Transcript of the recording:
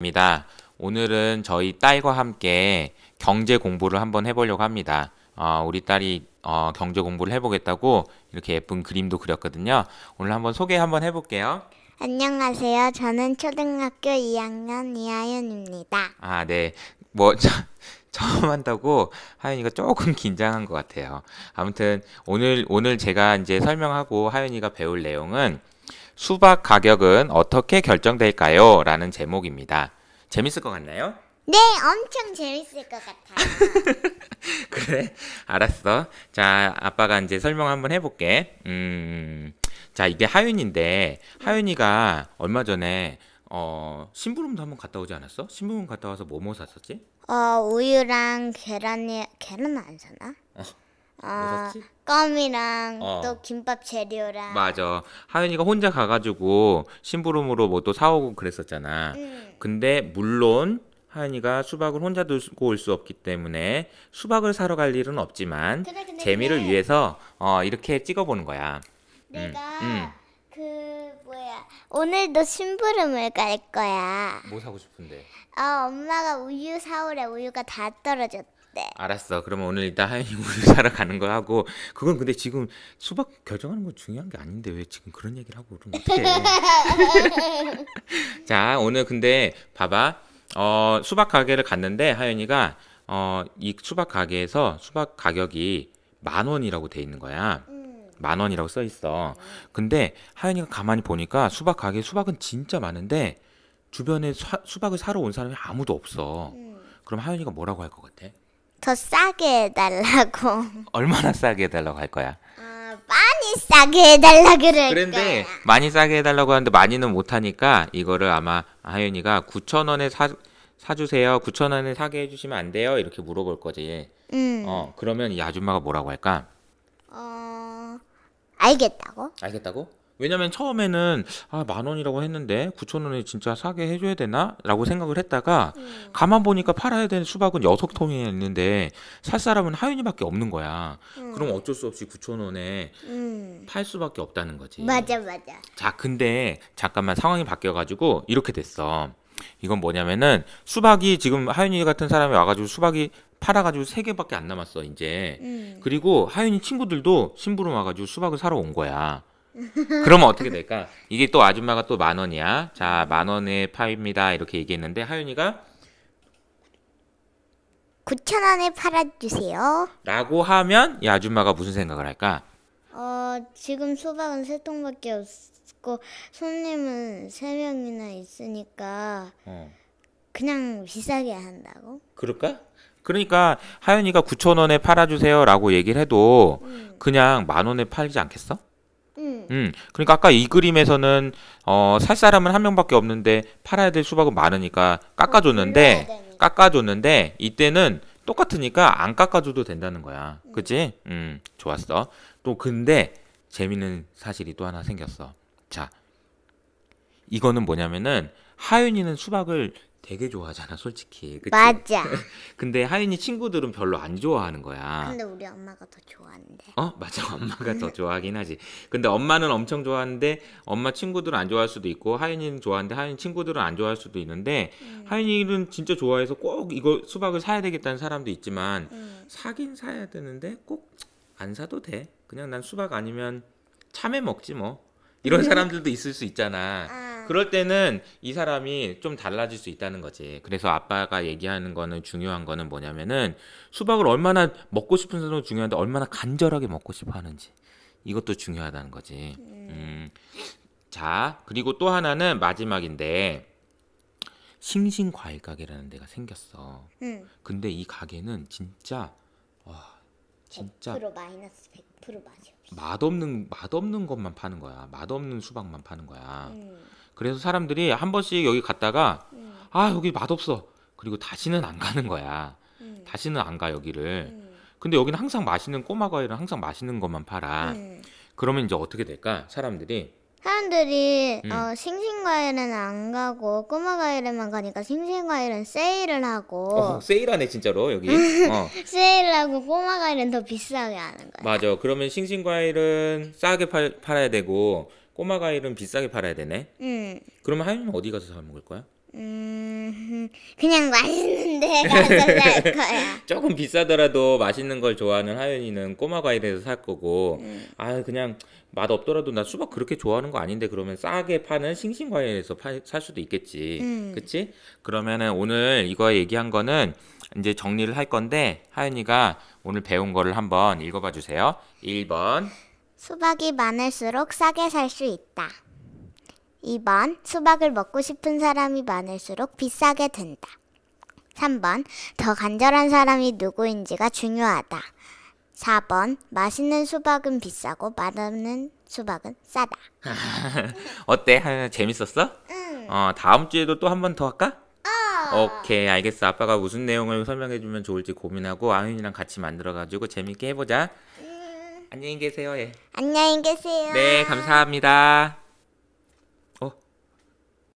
입니다. 오늘은 저희 딸과 함께 경제 공부를 한번 해보려고 합니다. 어, 우리 딸이 어, 경제 공부를 해보겠다고 이렇게 예쁜 그림도 그렸거든요. 오늘 한번 소개 한번 해볼게요. 안녕하세요. 저는 초등학교 2학년 이하윤입니다. 아, 네. 뭐, 저, 처음 한다고 하윤이가 조금 긴장한 것 같아요. 아무튼 오늘, 오늘 제가 이제 설명하고 하윤이가 배울 내용은 수박 가격은 어떻게 결정될까요? 라는 제목입니다. 재밌을 것 같나요? 네, 엄청 재밌을 것 같아요. 그래, 알았어. 자, 아빠가 이제 설명 한번 해볼게. 음, 자, 이게 하윤인데, 하윤이가 얼마 전에, 어, 심부름도 한번 갔다 오지 않았어? 심부름 갔다 와서 뭐뭐 뭐 샀었지? 어, 우유랑 계란이, 계란안 사나? 어. 아, 껌이랑 어. 또 김밥 재료랑 맞아. 하윤이가 혼자 가가지고 심부름으로 뭐 또 사오고 그랬었잖아. 음. 근데 물론 하연이가 수박을 혼자 들고 올 수 없기 때문에 수박을 사러 갈 일은 없지만 그래, 근데, 재미를 근데. 위해서 어, 이렇게 찍어보는 거야. 음, 내가 음, 그 뭐야 오늘도 심부름을 갈 거야. 뭐 사고 싶은데? 어 엄마가 우유 사오래 우유가 다 떨어졌대. 돼. 네. 알았어. 그러면 오늘 이따 하연이 우유 사러 가는 거 하고 그건 근데 지금 수박 결정하는 건 중요한 게 아닌데 왜 지금 그런 얘기를 하고 그러면 어떡해. 자, 오늘 근데 봐봐. 어, 수박 가게를 갔는데 하연이가 어, 이 수박 가게에서 수박 가격이 만 원이라고 돼 있는 거야. 음. 만 원이라고 써 있어. 근데 하연이가 가만히 보니까 수박 가게 수박은 진짜 많은데 주변에 사, 수박을 사러 온 사람이 아무도 없어. 음. 그럼 하연이가 뭐라고 할 것 같아? 더 싸게 해달라고. 얼마나 싸게 해달라고 할 거야? 어, 많이 싸게 해달라 그럴 그런데 거야. 많이 싸게 해달라고 하는데 많이는 못하니까 이거를 아마 하윤이가 9천 원에 사 사주세요. 9천 원에 사게 해주시면 안 돼요. 이렇게 물어볼 거지. 음. 어 그러면 이 아줌마가 뭐라고 할까? 어 알겠다고? 알겠다고? 왜냐면 처음에는 아, 만 원이라고 했는데 9천 원에 진짜 사게 해줘야 되나? 라고 생각을 했다가 음. 가만 보니까 팔아야 되는 수박은 여섯 통이 었는데살 사람은 하윤이밖에 없는 거야. 음. 그럼 어쩔 수 없이 9천 원에 음. 팔 수밖에 없다는 거지. 맞아 맞아. 자 근데 잠깐만 상황이 바뀌어가지고 이렇게 됐어. 이건 뭐냐면은 수박이 지금 하윤이 같은 사람이 와가지고 수박이 팔아가지고 세 개밖에 안 남았어 이제. 음. 그리고 하윤이 친구들도 심부름 와가지고 수박을 사러 온 거야. 그러면 어떻게 될까? 이게 또 아줌마가 또 만 원이야. 자, 만원에 파입니다. 이렇게 얘기했는데 하윤이가 9천 원에 팔아주세요. 라고 하면 이 아줌마가 무슨 생각을 할까? 어, 지금 수박은 세 통밖에 없고 손님은 세 명이나 있으니까 어. 그냥 비싸게 한다고? 그럴까? 그러니까 하윤이가 9천 원에 팔아주세요라고 얘기를 해도 음. 그냥 만 원에 팔지 않겠어? 음. 음. 그러니까 아까 이 그림에서는 어, 살 사람은 한 명밖에 없는데 팔아야 될 수박은 많으니까 깎아줬는데 어, 깎아줬는데 이때는 똑같으니까 안 깎아줘도 된다는 거야. 음. 그치? 음, 좋았어. 또 근데 재밌는 사실이 또 하나 생겼어. 자, 이거는 뭐냐면은 하윤이는 수박을 되게 좋아하잖아, 솔직히. 그치? 맞아. 근데 하윤이 친구들은 별로 안 좋아하는 거야. 근데 우리 엄마가 더 좋아하는데. 어? 맞아. 엄마가 더 좋아하긴 하지. 근데 엄마는 엄청 좋아하는데 엄마 친구들은 안 좋아할 수도 있고 하윤이는 좋아하는데 하윤이 친구들은 안 좋아할 수도 있는데 음. 하윤이는 진짜 좋아해서 꼭 이거 수박을 사야 되겠다는 사람도 있지만 음. 사긴 사야 되는데 꼭 안 사도 돼. 그냥 난 수박 아니면 참외 먹지 뭐. 이런 사람들도 있을 수 있잖아. 아. 그럴 때는 이 사람이 좀 달라질 수 있다는 거지. 그래서 아빠가 얘기하는 거는 중요한 거는 뭐냐면은 수박을 얼마나 먹고 싶은 사람도 중요한데 얼마나 간절하게 먹고 싶어 하는지 이것도 중요하다는 거지. 네. 음. 자, 그리고 또 하나는 마지막인데 싱싱 과일 가게라는 데가 생겼어. 음. 근데 이 가게는 진짜 와 진짜 100% 마이너스 100% 맛이 없어. 맛없는 맛없는 것만 파는 거야. 맛없는 수박만 파는 거야. 음. 그래서 사람들이 한 번씩 여기 갔다가 음. 아 여기 맛없어 그리고 다시는 안 가는 거야 음. 다시는 안 가 여기를 음. 근데 여기는 항상 맛있는 꼬마 과일은 항상 맛있는 것만 팔아 음. 그러면 이제 어떻게 될까 사람들이 사람들이 음. 어, 싱싱과일은 안 가고 꼬마과일에만 가니까 싱싱과일은 세일을 하고 어, 세일하네 진짜로 여기 어. 세일하고 꼬마과일은 더 비싸게 하는 거야 맞아 그러면 싱싱과일은 싸게 팔, 팔아야 되고 꼬마과일은 비싸게 팔아야 되네 음. 그러면 하윤이는 어디 가서 사 먹을 거야? 음... 그냥 맛있는데 갈 거야. 조금 비싸더라도 맛있는 걸 좋아하는 하연이는 꼬마 과일에서 살 거고 음. 아 그냥 맛 없더라도 나 수박 그렇게 좋아하는 거 아닌데 그러면 싸게 파는 싱싱 과일에서 파, 살 수도 있겠지. 음. 그치? 그러면은 오늘 이거 얘기한 거는 이제 정리를 할 건데 하연이가 오늘 배운 거를 한번 읽어봐 주세요. 1번 수박이 많을수록 싸게 살 수 있다. 2번 수박을 먹고 싶은 사람이 많을수록 비싸게 된다. 3번 더 간절한 사람이 누구인지가 중요하다. 4번 맛있는 수박은 비싸고 맛없는 수박은 싸다. 어때? 재밌었어? 응. 어, 다음 주에도 또 한 번 더 할까? 어. 오케이 알겠어 아빠가 무슨 내용을 설명해주면 좋을지 고민하고 아윤이랑 같이 만들어가지고 재밌게 해보자 음. 안녕히 계세요 예. 안녕히 계세요 네 감사합니다